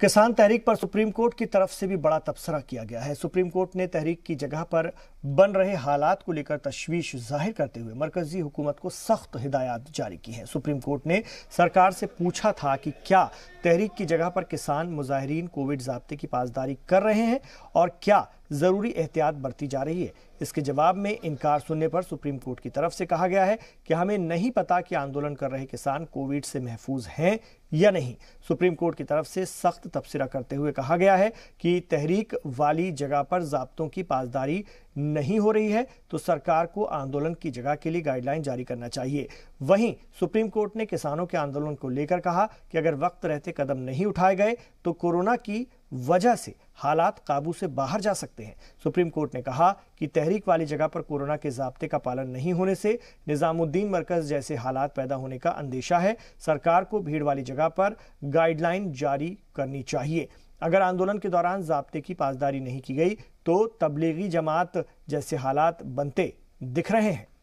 किसान तहरीक पर supreme court की तरफ से भी बड़ा तबसरा किया गया है सुप्रीम कोर्ट ने तहरीक की जगह पर बन रहे हालात को लेकर तश्वीश जाहिर करते हुए मरकजी हुकूमत को सख्त हिदायत जारी की है सुप्रीम कोर्ट ने सरकार से पूछा था कि क्या तहरीक की जगह पर किसान मुजाहरीन कोविड जबते की पासदारी कर रहे हैं और क्या ज़रूरी एहतियात बरती जा रही है इसके जवाब में इनकार सुनने पर सुप्रीम कोर्ट की तरफ से कहा गया है कि हमें नहीं पता कि आंदोलन कर रहे किसान कोविड से महफूज हैं या नहीं सुप्रीम कोर्ट की तरफ से सख्त तबसरा करते हुए कहा गया है कि तहरीक वाली जगह पर जबतों की पासदारी नहीं हो रही है तो सरकार को आंदोलन की जगह के लिए गाइडलाइन जारी करना चाहिए वहीं सुप्रीम कोर्ट ने किसानों के आंदोलन को लेकर कहा कि अगर वक्त रहते ऐसे कदम नहीं उठाए गए तो कोरोना की वजह से हालात काबू से बाहर जा सकते हैं सुप्रीम कोर्ट ने कहा कि तहरीक वाली जगह पर कोरोना के जबते का पालन नहीं होने से निजामुद्दीन मरकज जैसे हालात पैदा होने का अंदेशा है सरकार को भीड़ वाली जगह पर गाइडलाइन जारी करनी चाहिए अगर आंदोलन के दौरान जबते की पासदारी नहीं की गई तो तबलीगी जमात जैसे हालात बनते दिख रहे हैं